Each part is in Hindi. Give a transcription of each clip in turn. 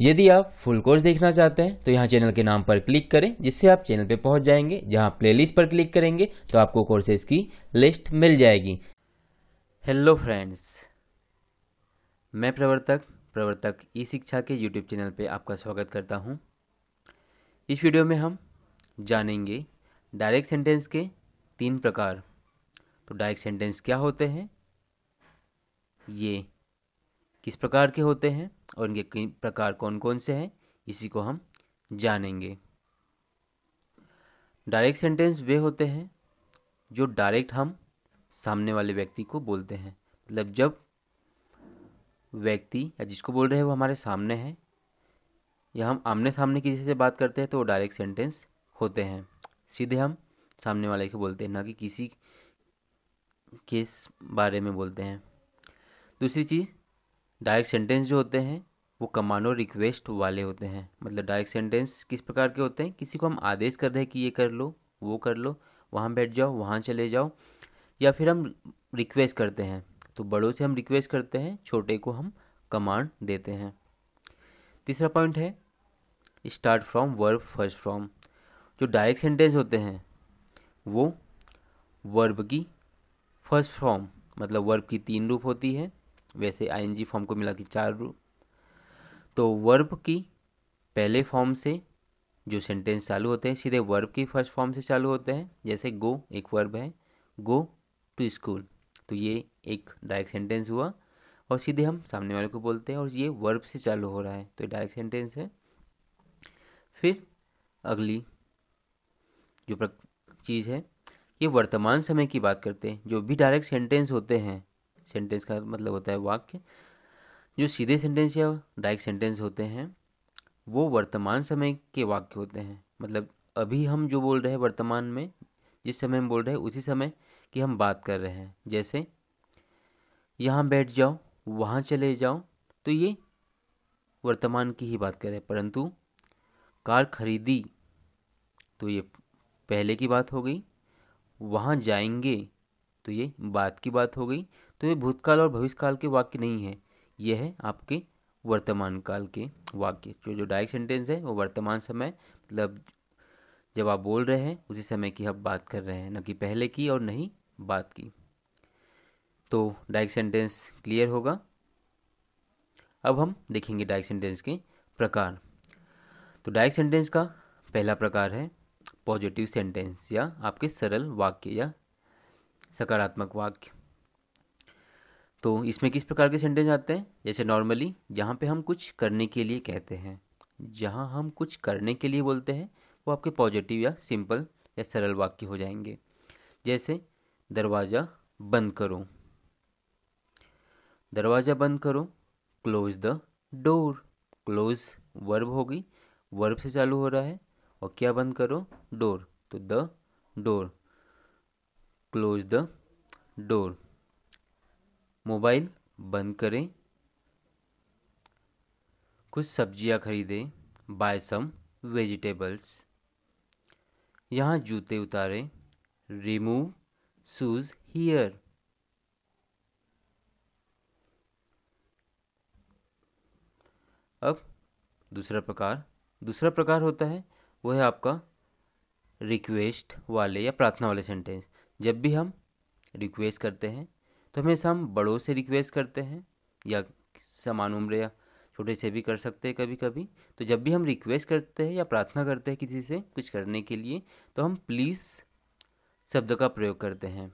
यदि आप फुल कोर्स देखना चाहते हैं तो यहाँ चैनल के नाम पर क्लिक करें जिससे आप चैनल पे पहुँच जाएंगे जहाँ प्लेलिस्ट पर क्लिक करेंगे तो आपको कोर्सेज की लिस्ट मिल जाएगी हेलो फ्रेंड्स मैं प्रवर्तक प्रवर्तक ई शिक्षा के यूट्यूब चैनल पे आपका स्वागत करता हूँ इस वीडियो में हम जानेंगे डायरेक्ट सेंटेंस के तीन प्रकार तो डायरेक्ट सेंटेंस क्या होते हैं ये किस प्रकार के होते हैं और उनके प्रकार कौन कौन से हैं इसी को हम जानेंगे डायरेक्ट सेंटेंस वे होते हैं जो डायरेक्ट हम सामने वाले व्यक्ति को बोलते हैं मतलब जब व्यक्ति या जिसको बोल रहे हैं वो हमारे सामने है या हम आमने सामने किसी से बात करते हैं तो वो डायरेक्ट सेंटेंस होते हैं सीधे हम सामने वाले को बोलते हैं ना कि किसी के बारे में बोलते हैं दूसरी चीज़ डायरेक्ट सेंटेंस जो होते हैं वो कमांड और रिक्वेस्ट वाले होते हैं मतलब डायरेक्ट सेंटेंस किस प्रकार के होते हैं किसी को हम आदेश कर रहे हैं कि ये कर लो वो कर लो वहाँ बैठ जाओ वहाँ चले जाओ या फिर हम रिक्वेस्ट करते हैं तो बड़ों से हम रिक्वेस्ट करते हैं छोटे को हम कमांड देते हैं तीसरा पॉइंट है start from verb first from जो डायरेक्ट सेंटेंस होते हैं वो वर्ब की फर्स्ट फॉर्म मतलब वर्ब की तीन रूप होती है वैसे आईएनजी फॉर्म को मिला कि चार रूप तो वर्ब की पहले फॉर्म से जो सेंटेंस चालू होते हैं सीधे वर्ब की फर्स्ट फॉर्म से चालू होते हैं जैसे गो एक वर्ब है गो टू स्कूल तो ये एक डायरेक्ट सेंटेंस हुआ और सीधे हम सामने वाले को बोलते हैं और ये वर्ब से चालू हो रहा है तो डायरेक्ट सेंटेंस है फिर अगली जो चीज़ है ये वर्तमान समय की बात करते हैं जो भी डायरेक्ट सेंटेंस होते हैं सेंटेंस का मतलब होता है वाक्य जो सीधे सेंटेंस या डायरेक्ट सेंटेंस होते हैं वो वर्तमान समय के वाक्य होते हैं मतलब अभी हम जो बोल रहे हैं वर्तमान में जिस समय हम बोल रहे हैं उसी समय की हम बात कर रहे हैं जैसे यहाँ बैठ जाओ वहाँ चले जाओ तो ये वर्तमान की ही बात करें परंतु कार खरीदी तो ये पहले की बात हो गई वहाँ जाएंगे तो ये बात की बात हो गई तो ये भूतकाल और भविष्यकाल के वाक्य नहीं है ये है आपके वर्तमान काल के वाक्य जो जो डायरेक्ट सेंटेंस है वो वर्तमान समय मतलब जब आप बोल रहे हैं उसी समय की आप बात कर रहे हैं न कि पहले की और नहीं बात की तो डायरेक्ट सेंटेंस क्लियर होगा अब हम देखेंगे डायरेक्ट सेंटेंस के प्रकार तो डायरेक्ट सेंटेंस का पहला प्रकार है पॉजिटिव सेंटेंस या आपके सरल वाक्य या सकारात्मक वाक्य तो इसमें किस प्रकार के सेंटेंस आते हैं जैसे नॉर्मली जहाँ पे हम कुछ करने के लिए कहते हैं जहाँ हम कुछ करने के लिए बोलते हैं वो आपके पॉजिटिव या सिंपल या सरल वाक्य हो जाएंगे जैसे दरवाज़ा बंद करो दरवाज़ा बंद करो close the door close verb होगी वर्ब से चालू हो रहा है और क्या बंद करो डोर तो the door close the door mobile बंद करें कुछ सब्जियां खरीदें बाय सम वेजिटेबल्स यहाँ जूते उतारें रिमूव शूज़ हियर अब दूसरा प्रकार दूसरा प्रकार होता है वो है आपका रिक्वेस्ट वाले या प्रार्थना वाले सेंटेंस जब भी हम रिक्वेस्ट करते हैं तो हमेशा हम बड़ों से रिक्वेस्ट करते हैं या समान उम्र या छोटे से भी कर सकते हैं कभी कभी तो जब भी हम रिक्वेस्ट करते हैं या प्रार्थना करते हैं किसी से कुछ करने के लिए तो हम प्लीज़ शब्द का प्रयोग करते हैं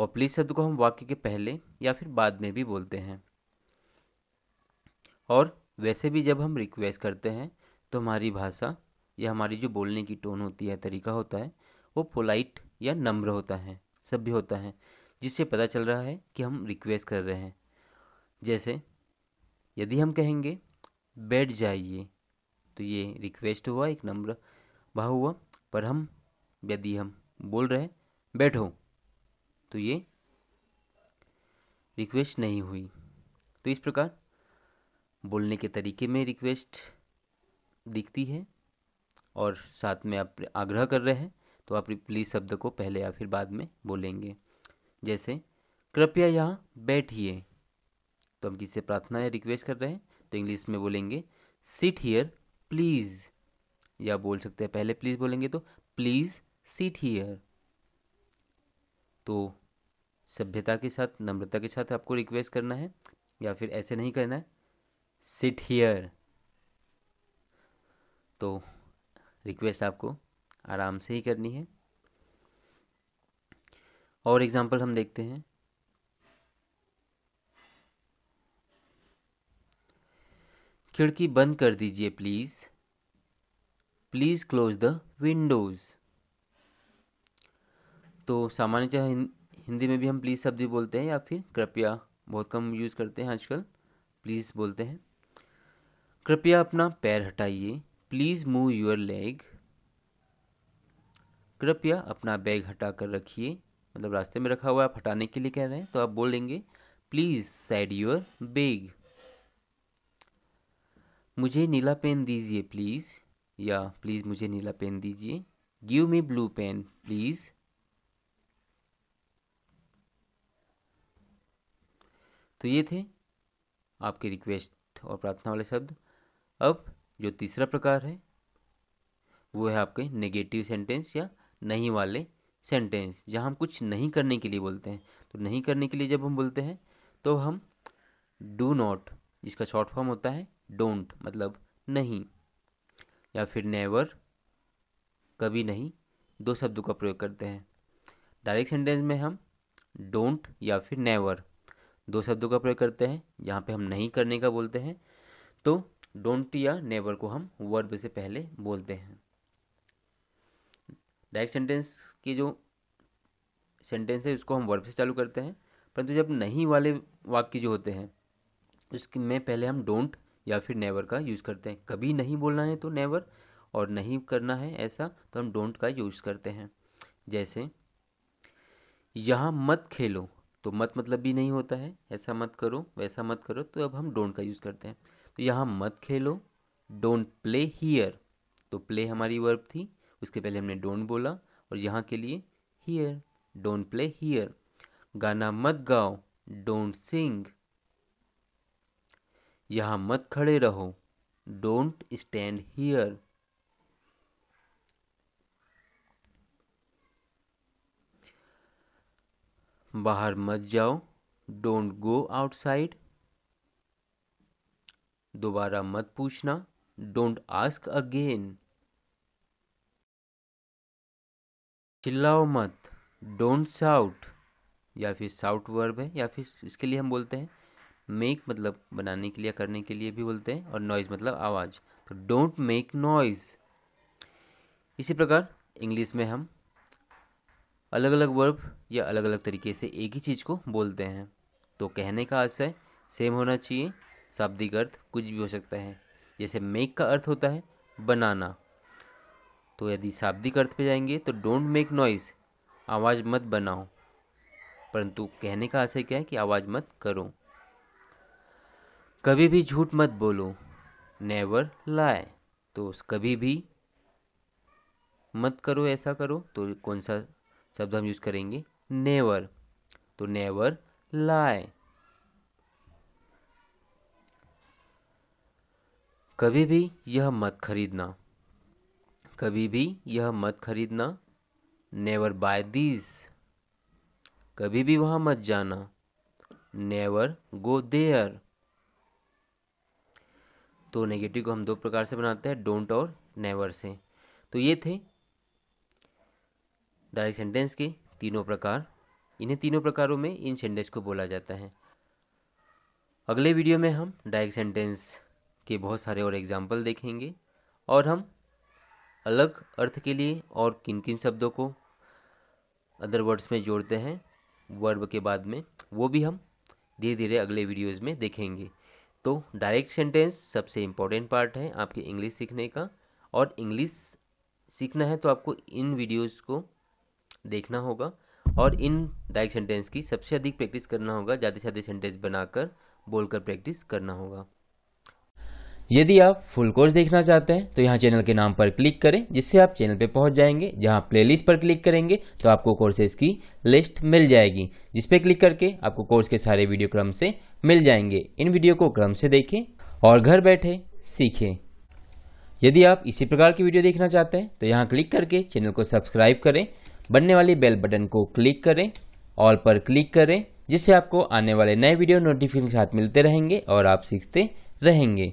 और प्लीज़ शब्द को हम वाक्य के पहले या फिर बाद में भी बोलते हैं और वैसे भी जब हम रिक्वेस्ट करते हैं तो हमारी भाषा या हमारी जो बोलने की टोन होती है तरीका होता है वो पोलाइट या नम्र होता है सभ्य होता है जिससे पता चल रहा है कि हम रिक्वेस्ट कर रहे हैं जैसे यदि हम कहेंगे बैठ जाइए तो ये रिक्वेस्ट हुआ एक नम्र भाव हुआ पर हम यदि हम बोल रहे हैं बैठो तो ये रिक्वेस्ट नहीं हुई तो इस प्रकार बोलने के तरीके में रिक्वेस्ट दिखती है और साथ में आप आग्रह कर रहे हैं तो आप प्लीज़ शब्द को पहले या फिर बाद में बोलेंगे जैसे कृपया यहाँ बैठिए तो हम किसी प्रार्थना या रिक्वेस्ट कर रहे हैं तो इंग्लिश में बोलेंगे सिट हियर प्लीज़ या बोल सकते हैं पहले प्लीज़ बोलेंगे तो प्लीज़ सिट हियर तो सभ्यता के साथ नम्रता के साथ आपको रिक्वेस्ट करना है या फिर ऐसे नहीं करना है सिट हियर तो रिक्वेस्ट आपको आराम से ही करनी है और एग्जाम्पल हम देखते हैं खिड़की बंद कर दीजिए please please close the windows तो सामान्यतः हिंदी में भी हम प्लीज़ शब्द बोलते हैं या फिर कृपया बहुत कम यूज़ करते हैं आजकल प्लीज़ बोलते हैं कृपया अपना पैर हटाइए प्लीज़ मूव योर लेग कृपया अपना बैग हटा कर रखिए मतलब रास्ते में रखा हुआ आप हटाने के लिए कह रहे हैं तो आप बोलेंगे प्लीज़ साइड योर बेग मुझे नीला पेन दीजिए प्लीज़ या प्लीज़ मुझे नीला पेन दीजिए give me blue pen please तो ये थे आपके रिक्वेस्ट और प्रार्थना वाले शब्द अब जो तीसरा प्रकार है वो है आपके नेगेटिव सेंटेंस या नहीं वाले सेंटेंस जहाँ हम कुछ नहीं करने के लिए बोलते हैं तो नहीं करने के लिए जब हम बोलते हैं तो हम डू नॉट जिसका शॉर्ट फॉर्म होता है डोंट मतलब नहीं या फिर नेवर कभी नहीं दो शब्दों का प्रयोग करते हैं डायरेक्ट सेंटेंस में हम डोंट या फिर नेवर दो शब्दों का प्रयोग करते हैं जहाँ पे हम नहीं करने का बोलते हैं तो डोंट या नेवर को हम वर्ब से पहले बोलते हैं डायरेक्ट सेंटेंस के जो सेंटेंस है उसको हम वर्ब से चालू करते हैं परंतु जब नहीं वाले वाक्य जो होते हैं उसके में पहले हम डोंट या फिर नेवर का यूज़ करते हैं कभी नहीं बोलना है तो नेवर और नहीं करना है ऐसा तो हम डोंट का यूज़ करते हैं जैसे यहाँ मत खेलो तो मत मतलब भी नहीं होता है ऐसा मत करो वैसा मत करो तो अब हम डोंट का यूज़ करते हैं तो यहाँ मत खेलो डोंट प्ले हीयर तो प्ले हमारी वर्ब थी उसके पहले हमने डोंट बोला और यहाँ के लिए हीयर डोंट प्ले हीयर गाना मत गाओ डोंट सिंग यहाँ मत खड़े रहो डोंट स्टैंड हीयर बाहर मत जाओ डोंट गो आउटसाइड दोबारा मत पूछना डोंट आस्क अगेन चिल्लाओ मत डोंट साउट या फिर साउट वर्ब है या फिर इसके लिए हम बोलते हैं मेक मतलब बनाने के लिए करने के लिए भी बोलते हैं और नॉइज़ मतलब आवाज़ तो डोंट मेक नॉइज़ इसी प्रकार इंग्लिश में हम अलग अलग वर्ब या अलग अलग तरीके से एक ही चीज़ को बोलते हैं तो कहने का आशय सेम होना चाहिए शाब्दिक अर्थ कुछ भी हो सकता है जैसे मेक का अर्थ होता है बनाना तो यदि शाब्दिक अर्थ पे जाएंगे तो डोंट मेक नॉइस आवाज़ मत बनाओ परंतु कहने का आशय क्या है कि आवाज़ मत करो कभी भी झूठ मत बोलो नेवर लाए तो कभी भी मत करो ऐसा करो तो कौन सा शब्द हम यूज़ करेंगे नेवर तो नेवर लाए कभी भी यह मत खरीदना कभी भी यह मत खरीदना नेवर बाय दीज कभी भी वहाँ मत जाना नेवर गो देयर तो नेगेटिव को हम दो प्रकार से बनाते हैं डोंट और नेवर से तो ये थे डायरेक्ट सेंटेंस के तीनों प्रकार इन्हें तीनों प्रकारों में इन सेंटेंस को बोला जाता है अगले वीडियो में हम डायरेक्ट सेंटेंस के बहुत सारे और एग्जाम्पल देखेंगे और हम अलग अर्थ के लिए और किन किन शब्दों को अदर वर्ड्स में जोड़ते हैं वर्ब के बाद में वो भी हम धीरे धीरे अगले वीडियोस में देखेंगे तो डायरेक्ट सेंटेंस सबसे इम्पॉर्टेंट पार्ट है आपके इंग्लिश सीखने का और इंग्लिश सीखना है तो आपको इन वीडियोस को देखना होगा और इन डायरेक्ट सेंटेंस की सबसे अधिक प्रैक्टिस करना होगा ज़्यादा से ज़्यादा सेंटेंस बनाकर बोलकर प्रैक्टिस करना होगा यदि आप फुल कोर्स देखना चाहते हैं तो यहाँ चैनल के नाम पर क्लिक करें जिससे आप चैनल पर पहुँच जाएंगे जहाँ प्लेलिस्ट पर क्लिक करेंगे तो आपको कोर्सेज की लिस्ट मिल जाएगी जिस पे क्लिक करके आपको कोर्स के सारे वीडियो क्रम से मिल जाएंगे इन वीडियो को क्रम से देखें और घर बैठे सीखें यदि आप इसी प्रकार की वीडियो देखना चाहते हैं तो यहाँ क्लिक करके चैनल को सब्सक्राइब करें बनने वाली बेल बटन को क्लिक करें ऑल पर क्लिक करें जिससे आपको आने वाले नए वीडियो नोटिफिकेशन के साथ मिलते रहेंगे और आप सीखते रहेंगे